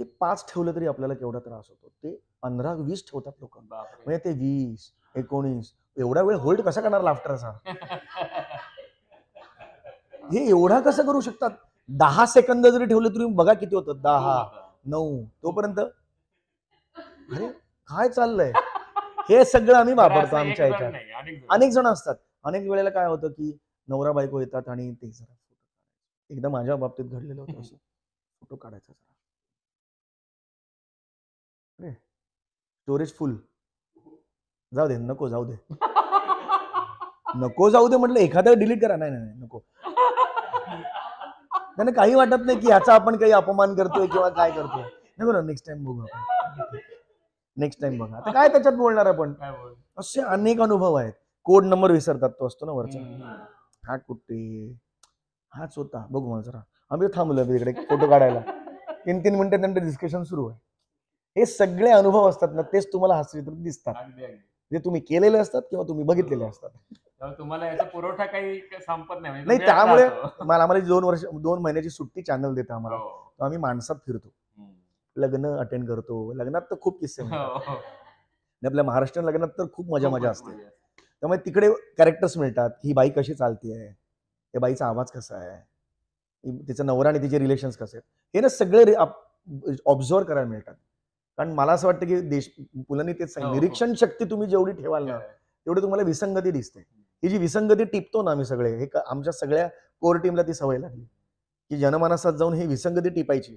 ते पाच ठेवलं तरी आपल्याला केवढा त्रास होतो ते पंधरा वीस ठेवतात लोक म्हणजे ते वीस एकोणीस एवढा वेळ होल्ड कसा करणार लाफ्टरचा हे एवढा कसं करू शकतात दहा सेकंद जरी ठेवले तुम्ही बघा किती होतं दहा नऊ तोपर्यंत अरे काय चाललंय हे सगळं आम्ही वापरतो आमच्या याच्यात अनेक जण असतात अनेक वेळेला काय होतं की नवरा बायको येतात आणि ते जरा एकदा माझ्या बाबतीत घडलेलं होतं असं फोटो काढायचा जरा स्टोरेज फुल जाऊ दे नको जाऊ दे नको जाऊ दे म्हटलं एखादा डिलीट करा नाही नाही नको त्यांना काही वाटत नाही की याचा आपण काही अपमान करतोय किंवा काय करतोय नको ना नेक्स्ट टाइम बघू आपण नेक्स्ट टाइम बघा आता काय त्याच्यात बोलणार आपण असे अनेक अनुभव आहेत कोड नंबर विसरतात तो असतो ना वरचा हा कुठे हाच होता बघू मला जरा आम्ही थांबलो तिकडे फोटो काढायला तीन तीन मिनिटं त्यांचं डिस्कशन सुरू आहे हे सगळे अनुभव असतात ना तेच तुम्हाला हास्य दिसतात जे तुम्ही केलेले असतात किंवा तुम्ही बघितलेले हो. असतात तुम्हाला याचा पुरवठा काही नाही म्हणजे त्यामुळे मला आम्हाला दोन वर्ष दोन महिन्याची सुट्टी चॅनल देते आम्हाला हो. आम्ही माणसात फिरतो लग्न अटेंड करतो लग्नात तर खूप किस्से हो. आपल्या महाराष्ट्र लग्नात तर खूप मजा मजा असते त्यामुळे तिकडे कॅरेक्टर्स मिळतात ही बाई कशी चालते त्या बाईचा आवाज कसा आहे तिचा नवरा आणि तिचे रिलेशन कसे आहेत हे ना सगळे ऑब्झर्व करायला मिळतात कारण मला असं वाटतं की देश पुलांनी तेच हो, हो. निरीक्षण शक्ती तुम्ही जेवढी ठेवाल ना हो. तेवढी तुम्हाला विसंगती दिसते ही जी विसंगती टिपतो ना आम्ही सगळे हे आमच्या सगळ्या कोर टीमला ती सवय लागली की जनमानसात जाऊन ही विसंगती टिपायची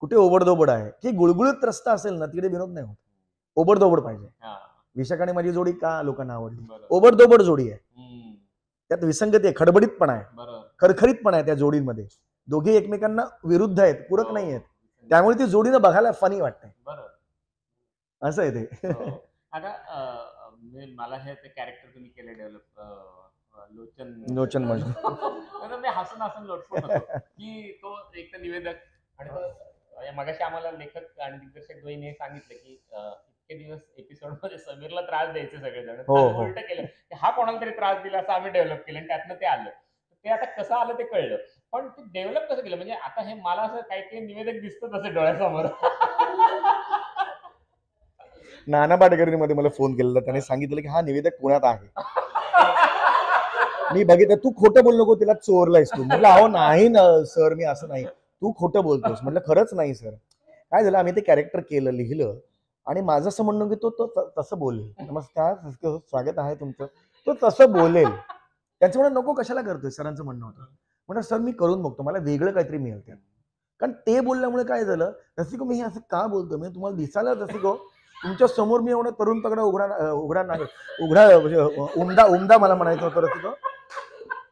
कुठे ओबडधोबड आहे की गुळगुळीत रस्ता असेल ना तिकडे विनोद नाही होत ओबडधोबड पाहिजे विशाखाने माझी जोडी का लोकांना आवडली ओबडधोबड जोडी आहे त्यात विसंगती आहे खडबडीत पण आहे पण आहे त्या जोडीमध्ये दोघे एकमेकांना विरुद्ध आहेत पूरक नाही आहेत त्यामुळे ती जोडीनं बघायला फनी वाटते बरोबर असं आहे ते हो. आता मला हे कॅरेक्टर तुम्ही केले डेव्हलप लोचन लोचन म्हणजे मी हसन हसून लोटफोट की तो एक तर निवेदक आणि मगाशी आम्हाला लेखक आणि दिग्दर्शक दोन्ही हे सांगितलं की इतके दिवस एपिसोड मध्ये समीरला त्रास द्यायचे सगळेजण हो, हो. उलट केलं हा कोणाला तरी त्रास दिला असं आम्ही डेव्हलप केलं आणि त्यातनं ते आलं ते आता कसं आलं ते कळलं पण ते डेव्हलप कसं केलं म्हणजे आता हे मला असं काही काही निवेदक दिसत तसं डोळ्यासमोर नाना पाटेकरी मध्ये मला फोन केलेला त्याने सांगितलं की हा निवेदक पुण्यात आहे मी बघितलं तू खोट बोल नको तिला चोरलायस तू म्हटलं अहो नाही ना सर मी असं नाही तू खोटं बोलतोस म्हटलं खरंच नाही सर काय झालं आम्ही ते कॅरेक्टर केलं लिहिलं आणि माझं असं म्हणणं की तो तसं बोलेल नमस्कार स्वागत आहे तुमचं तो तसं बोलेल त्याच्यामुळे नको कशाला करतोय सरांचं म्हणणं होतं म्हणजे सर मी करून बघतो मला वेगळं काहीतरी मिळेल त्यात कारण ते बोलल्यामुळे काय झालं रसिको मी हे असं का बोलतो मी म्हणजे तुम्हाला दिसायला रसिको तुमच्या समोर मी एवढा तरुण तगडा उघडा उघडा नाही उघडा म्हणजे उमदा उमदा मला म्हणायचं होतं रसिको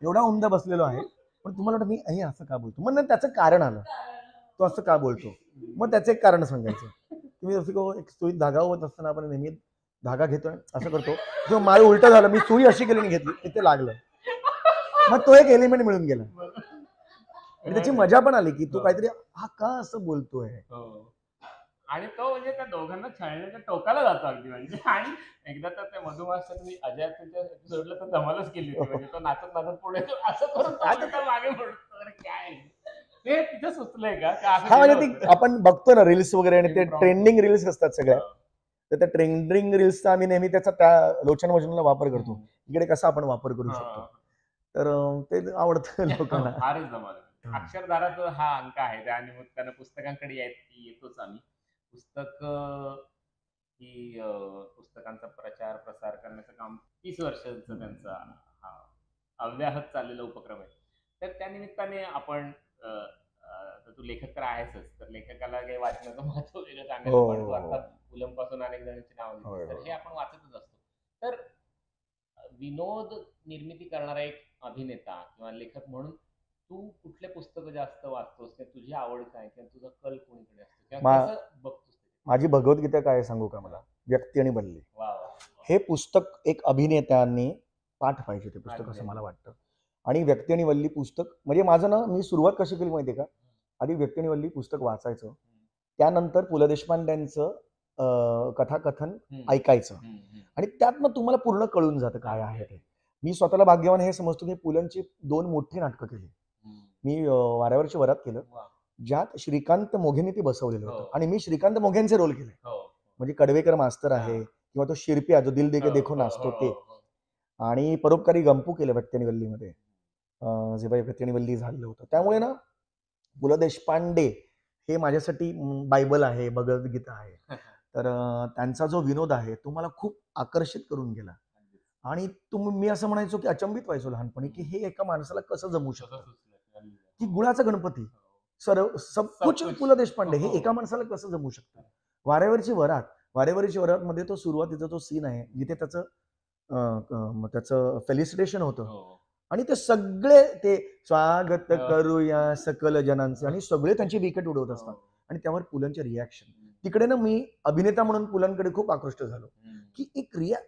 एवढा उमदा बसलेलो आहे पण तुम्हाला वाटतं मी हे असं का बोलतो मग त्याचं कारण आलं तो असं का बोलतो मग त्याचं एक कारण सांगायचं तुम्ही जसं रसिको एक सुई धागा होत असताना आपण नेहमी धागा घेतोय असं करतो जो माळ उलट झालं मी सुई अशी केली घेतली तिथे लागलं मग तो एक एलिमेंट मिळून गेला आणि त्याची मजा पण आली की तू काहीतरी हा का असं बोलतोय हो. आणि तो म्हणजे त्या दोघांना छळण्याच्या टोकाला जातो अगदी म्हणजे आणि एकदा तर त्या मधुमासच्या तुम्ही अजय एपिसोडला तर जमालच केली होती म्हणजे तो नाचत नाचत पुढे असं करून मागे काय ते तिथे सुचलंय का म्हणजे म्हणजे आपण बघतो ना रील्स वगैरे आणि ते ट्रेंडिंग रील्स असतात सगळ्या हो. तर त्या ट्रेंडिंग रील्सचा आम्ही नेहमी त्याचा त्या लोचन वापर करतो इकडे कसा आपण वापर करू शकतो तर ते आवडतं हो, लोकांना फारच अक्षरधाराचा हा अंक आहे आणि मग त्यांना पुस्तकांकडे येतोच आम्ही पुस्तक ही पुस्तकांचा प्रचार प्रसार करण्याचं काम तीस वर्ष त्यांचा हा अव्याहत चाललेला उपक्रम आहे तर त्या निमित्ताने आपण तू लेखक तर आहेस तर लेखकाला काही वाचण्याचं महत्व वेगळं सांगायचं अर्थात हो, हो, अनेक जणांची नाव तर हे आपण वाचतच असतो तर विनोद निर्मिती करणारा एक अभिनेता किंवा लेखक म्हणून तू कुठले पुस्तक जास्त वाचतोस किंवा तुझी आवड काय किंवा तुझा कल कोणीकडे असतो किंवा बघतोस माझी भगवद्गीता काय सांगू का मला व्यक्ती आणि बनली हे पुस्तक एक अभिनेत्यांनी पाठ पाहिजे ते पुस्तक असं मला वाटतं आणि व्यक्ती आणि वल्ली पुस्तक म्हणजे माझं ना मी सुरुवात कशी केली माहिती का आधी व्यक्ती आणि वल्ली पुस्तक वाचायचं त्यानंतर पु ल देशपांड्यांचं कथाकथन ऐकायचं आणि त्यातनं तुम्हाला पूर्ण कळून जातं काय आहे ते मी स्वतःला भाग्यवान हे समजतो मी पुलंची दोन मोठी नाटकं केली मी वाऱ्यावरची वरात केलं ज्यात श्रीकांत मोघेंनी ते बसवलेलं होतं हो. आणि मी श्रीकांत मोघेंचे रोल केले हो. म्हणजे कडवेकर मास्तर आहे किंवा तो शिरप्या जो दिल देखे हो, देखो नाचतो ते आणि परोपकारी गंपू केलं जे जेव्हा वल्ली झालेलं होतं त्यामुळे ना पु ल देशपांडे हे माझ्यासाठी बायबल आहे भगवद्गीता आहे तर त्यांचा जो विनोद आहे तो मला खूप आकर्षित करून गेला आणि तुम्ही मी असं म्हणायचो की अचंबित व्हायचो लहानपणी की हे एका माणसाला कसं जमू शकतं की गुळाचा गणपती हो. सर्व सबकुच पु ल देशपांडे हे हो. एका माणसाला कसं जमू शकतं वाऱ्यावरची वरात वारेवरीची वरात मध्ये तो सुरुवातीचा जो सीन आहे जिथे त्याचं त्याचं फेलिसिटेशन होतं हो. आणि ते सगळे ते स्वागत करूया सकल जनांचे आणि सगळे त्यांची विकेट उडवत असतात आणि त्यावर पुलांचे रिॲक्शन तिकडे ना मी अभिनेता म्हणून पुलांकडे खूप आकृष्ट झालो की एक रिया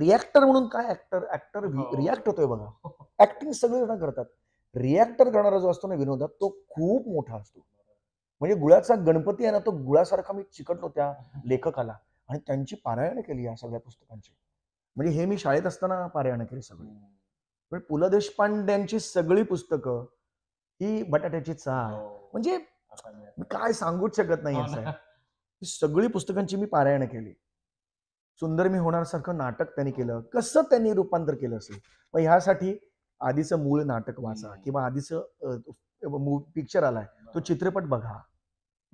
रिॲक्टर म्हणून काय ऍक्टर ऍक्टर रिॲक्ट होतोय बघा ऍक्टिंग जण करतात रिॲक्टर करणारा जो असतो ना विनोदात तो खूप मोठा असतो म्हणजे गुळाचा गणपती आहे ना तो गुळासारखा मी चिकटलो त्या लेखकाला आणि त्यांची पारायण केली या सगळ्या पुस्तकांची म्हणजे हे मी शाळेत असताना पारायण केली सगळी पण पु ल देशपांड्यांची सगळी पुस्तकं ही बटाट्याची चा हो. म्हणजे काय सांगूच शकत नाही असं हो सगळी पुस्तकांची मी पारायण केली सुंदर मी होणार सारखं नाटक त्यांनी केलं कसं त्यांनी रूपांतर केलं असेल मग ह्यासाठी आधीचं मूळ नाटक वाचा किंवा आधीचं पिक्चर आलाय तो चित्रपट बघा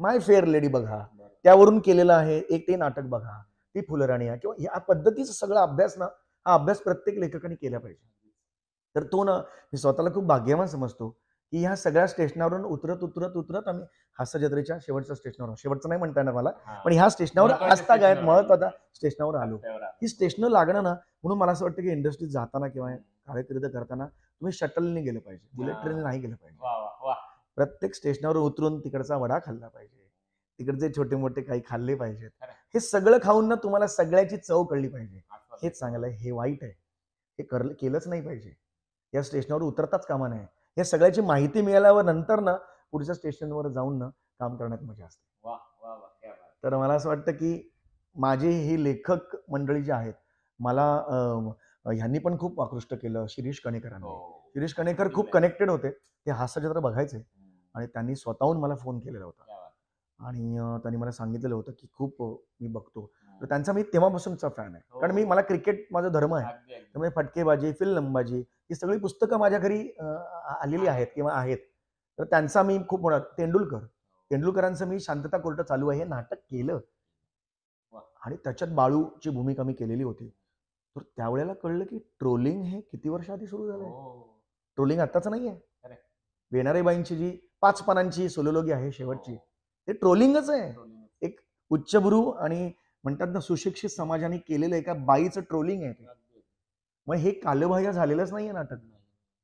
माय फेअर लेडी बघा त्यावरून केलेलं आहे एक ते नाटक बघा ती फुलराणी आहे किंवा या पद्धतीचा सगळा अभ्यास ना हा अभ्यास प्रत्येक लेखकाने केला पाहिजे तर तो ना मी स्वतःला खूप भाग्यवान समजतो की ह्या सगळ्या स्टेशनावरून उतरत उतरत उतरत आम्ही हास्य जत्रेच्या शेवटच्या स्टेशनवर शेवटचं नाही म्हणता येणार मला पण ह्या स्टेशनावर असता गायत महत्वाचा स्टेशनावर आलो ही स्टेशन लागणं ना म्हणून मला असं वाटतं की इंडस्ट्रीत जाताना किंवा कार्यकिर्द करताना तुम्ही शटलने गेलं पाहिजे बुलेट ट्रेनने नाही गेलं पाहिजे प्रत्येक स्टेशनावर उतरून तिकडचा वडा खाल्ला पाहिजे तिकडचे छोटे मोठे काही खाल्ले पाहिजेत हे सगळं खाऊन ना तुम्हाला सगळ्याची चव कळली पाहिजे हेच चांगलं आहे हे वाईट आहे हे करलं केलंच नाही पाहिजे या स्टेशनवर उतरताच कामा नाही या सगळ्याची माहिती मिळाल्यावर नंतर ना पुढच्या स्टेशनवर जाऊन ना काम करण्यात मजा असते तर मला असं वाटतं की माझे हे लेखक मंडळी जे आहेत मला ह्यांनी पण खूप आकृष्ट केलं शिरीष कणेकरांनी हो. शिरीष कणेकर खूप कनेक्टेड होते ते हास्यचित्र बघायचे आणि त्यांनी स्वतःहून मला फोन केलेला होता आणि त्यांनी मला सांगितलेलं होतं की खूप मी बघतो तर त्यांचा मी तेव्हापासूनचा फॅन आहे कारण मी हो. मला क्रिकेट माझा धर्म आहे त्यामुळे फटकेबाजी फिल्मबाजी ही सगळी पुस्तकं माझ्या घरी आलेली आहेत किंवा आहेत तर त्यांचा मी खूप मोठा तेंडुलकर तेंडुलकरांचं मी शांतता कोर्ट चालू आहे हे नाटक केलं आणि त्याच्यात बाळूची भूमिका मी केलेली होती तर त्यावेळेला कळलं की ट्रोलिंग हे किती वर्ष आधी सुरू झालंय हो. ट्रोलिंग आताच नाही आहे वेणारेबाईंची जी पाच पानांची सोलोलोगी आहे शेवटची हो. ते ट्रोलिंगच आहे एक उच्चभ्रू आणि म्हणतात ना सुशिक्षित समाजाने केलेलं एका बाईचं ट्रोलिंग आहे मग हे कालबाह्य झालेलंच नाहीये नाटक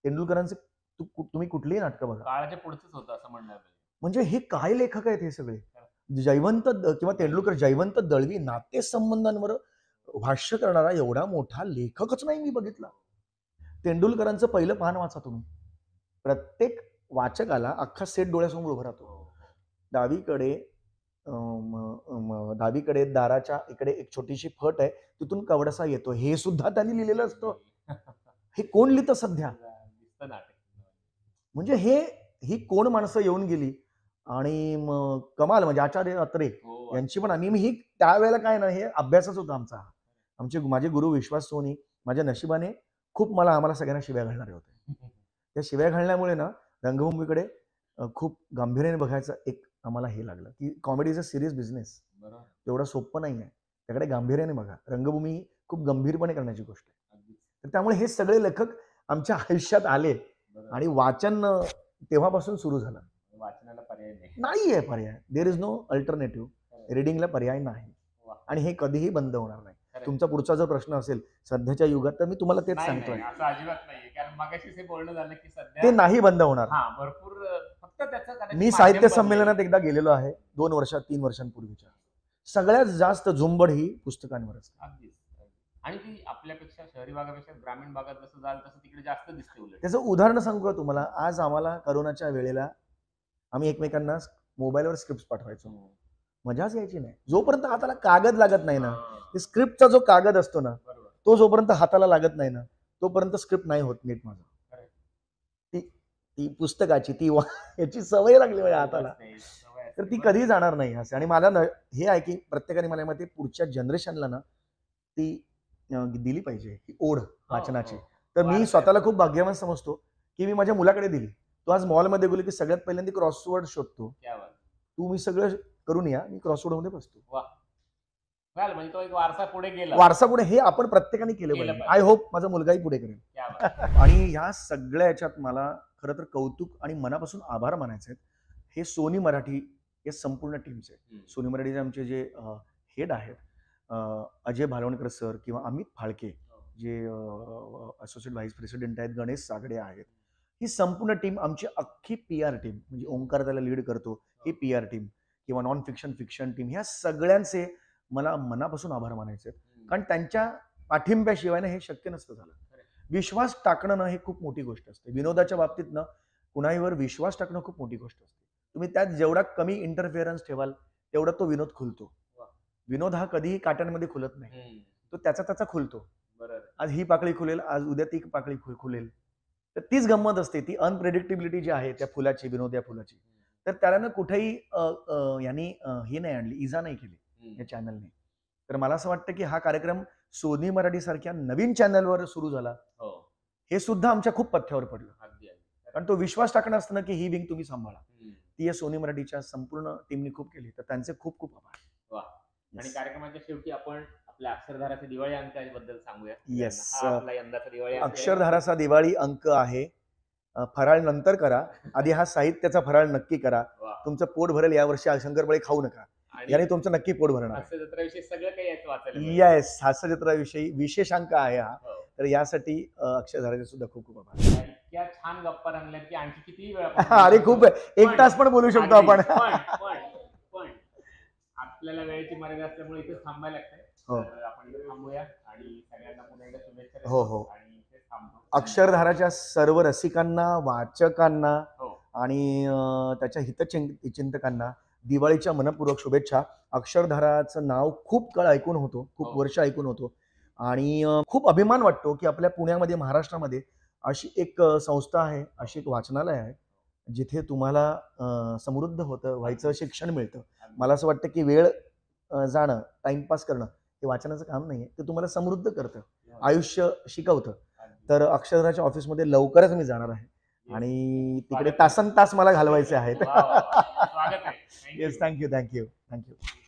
तेंडुलकरांचे तुम्ही कुठलीही नाटकं बघा काळाच्या पुढच होतं असं म्हणणार म्हणजे हे काय लेखक आहेत हे सगळे जयवंत किंवा तेंडुलकर जयवंत दळवी नातेसंबंधांवर भाष्य करणारा एवढा मोठा लेखकच नाही मी बघितला तेंडुलकरांचं पहिलं पान वाचा तुम्ही प्रत्येक वाचकाला अख्खा सेट डोळ्यासमोर उभा राहतो हो. डावीकडे डावीकडे दाराच्या इकडे एक छोटीशी फट आहे तिथून कवडसा येतो हे सुद्धा त्यांनी लिहिलेलं असतं हे कोण लिहितं सध्या म्हणजे हे ही कोण माणसं येऊन गेली आणि कमाल म्हणजे आचार्य अत्रे हो, यांची पण आम्ही ही त्यावेळेला काय ना हे अभ्यासच होता आमचा आमचे माझे गुरु विश्वास सोनी माझ्या नशिबाने खूप मला आम्हाला सगळ्यांना शिव्या घालणारे होते त्या शिव्या घालण्यामुळे ना रंगभूमीकडे खूप गांभीर्याने बघायचं एक आम्हाला हे लागलं की comedy is a serious business तेवढं सोपं नाही आहे त्याकडे गांभीर्याने बघा रंगभूमी खूप गंभीरपणे करण्याची गोष्ट आहे तर त्यामुळे हे सगळे लेखक आमच्या आयुष्यात आले आणि वाचन तेव्हापासून सुरू झालं वाचनाला पर्याय नाही आहे पर्याय देर इज नो अल्टरनेटिव्ह रिडिंगला पर्याय नाही आणि हे कधीही बंद होणार नाही तुमचा पुढचा जर प्रश्न असेल सध्याच्या युगात तर मी तुम्हाला तेच सांगतोय ते नाही बंद होणार भरपूर मी साहित्य संमेलनात एकदा गेलेलो आहे दोन वर्षात तीन वर्षांपूर्वीच्या सगळ्यात जास्त झुंबड ही पुस्तकांवर असते आणि ती आपल्यापेक्षा शहरी भागापेक्षा ग्रामीण भागात जसं जाल तसं तिकडे जास्त दिसते त्याचं उदाहरण सांगू तुम्हाला आज आम्हाला करोनाच्या वेळेला आम्ही एकमेकांना मोबाईलवर स्क्रिप्ट पाठवायचो हो. मजाच यायची नाही जोपर्यंत हाताला कागद लागत नाही ना स्क्रिप्टचा जो कागद असतो ना तो जोपर्यंत हाताला लागत नाही ना तोपर्यंत स्क्रिप्ट नाही होत नीट माझा ती पुस्तकाची ती याची सवय लागली माझ्या हाताला तर ती कधी जाणार नाही असे आणि मला हे आहे की प्रत्येकाने मला मग ते पुढच्या जनरेशनला ना ती दिली पाहिजे ही ओढ हो, वाचनाची हो. तर मी स्वतःला हो. खूप भाग्यवान समजतो की मी माझ्या मुलाकडे दिली तो आज मॉलमध्ये गेलो की सगळ्यात पहिल्यांदा क्रॉसवर्ड शोधतो तू मी सगळं करून या मी क्रॉसवर्ड मध्ये बसतो म्हणजे तो एक वारसा पुढे गेला वारसा पुढे हे आपण प्रत्येकाने केलं पाहिजे आय होप माझा मुलगाही पुढे करेल आणि ह्या सगळ्या ह्याच्यात मला खरं तर कौतुक आणि मनापासून आभार मानायचे आहेत हे सोनी मराठी या संपूर्ण टीमचे सोनी मराठीचे आमचे जे हेड आहेत अजय भालवणकर सर किंवा अमित फाळके हो. जे असोसिएट व्हाईस प्रेसिडेंट आहेत गणेश सागडे आहेत ही संपूर्ण टीम आमची अख्खी पी आर टीम म्हणजे ओंकार त्याला लीड करतो हो. ही पी आर टीम किंवा नॉन फिक्शन फिक्शन टीम ह्या सगळ्यांचे मला मनापासून आभार मानायचे आहेत कारण त्यांच्या पाठिंब्याशिवाय हे शक्य नसतं झालं विश्वास टाकणं ना हे खूप मोठी गोष्ट असते विनोदाच्या बाबतीत ना कुणाहीवर विश्वास टाकणं खूप मोठी गोष्ट असते तुम्ही त्यात जेवढा कमी इंटरफिअरन्स ठेवाल तेवढा तो विनोद खुलतो विनोद हा कधीही काट्यांमध्ये खुलत नाही तो त्याचा त्याचा खुलतो आज ही पाकळी खुलेल आज उद्या ती पाकळी खुलेल तर तीच गंमत असते ती अनप्रेडिक्टेबिलिटी जी आहे त्या फुलाची विनोद या फुलाची तर त्याला ना कुठेही यांनी ही नाही आणली इजा नाही केली या चॅनलने तर मला असं वाटतं की हा कार्यक्रम सोनी मराठी सारख्या नवीन चॅनलवर सुरू झाला हो. हे सुद्धा आमच्या खूप पथ्यावर पडलं कारण तो विश्वास टाकणं असताना की ही विंग तुम्ही सांभाळा ती या सोनी मराठीच्या संपूर्ण टीमने खूप केली तर त्यांचे खूप खूप आभार आणि कार्यक्रमाच्या शेवटी आपण आपल्या अक्षरधाराच्या दिवाळी अंक सांगूया येस uh, यंदाचा दिवाळी अक्षरधाराचा दिवाळी अंक आहे फराळ नंतर करा आधी हा साहित्याचा फराळ नक्की करा तुमचं पोट भरेल वर्षी शंकरपाळी खाऊ नका याने तुमचं नक्की पोट भरणार येस हास्य जत्राविषयी विशेषांक आहे हा हो. तर यासाठी अक्षयधाराचे सुद्धा खूप खूप आभार छान गप्पा रंगल्या की आणखी किती वेळा अरे खूप एक तास पण बोलू शकतो आपण आपल्याला वेळेची मर्यादा असल्यामुळे इथे थांबायला हो आपण हो हो अक्षरधाराच्या सर्व रसिकांना वाचकांना हो. आणि त्याच्या हितचिंतकांना दिवाळीच्या मनपूर्वक शुभेच्छा अक्षरधाराचं नाव खूप काळ ऐकून होतो खूप हो. वर्ष ऐकून होतो आणि खूप अभिमान वाटतो की आपल्या पुण्यामध्ये महाराष्ट्रामध्ये अशी एक संस्था आहे अशी एक वाचनालय आहे जिथे तुम्हाला समृद्ध होतं व्हायचं शिक्षण मिळतं मला असं वाटतं की वेळ जाणं टाइमपास करणं हे वाचनाचं काम नाही आहे ते तुम्हाला समृद्ध करतं हो. आयुष्य शिकवतं तर अक्षरधाराच्या ऑफिसमध्ये लवकरच मी जाणार आहे आणि तिकडे तासन तास मला घालवायचे आहेत yes, thank you, thank you, thank you.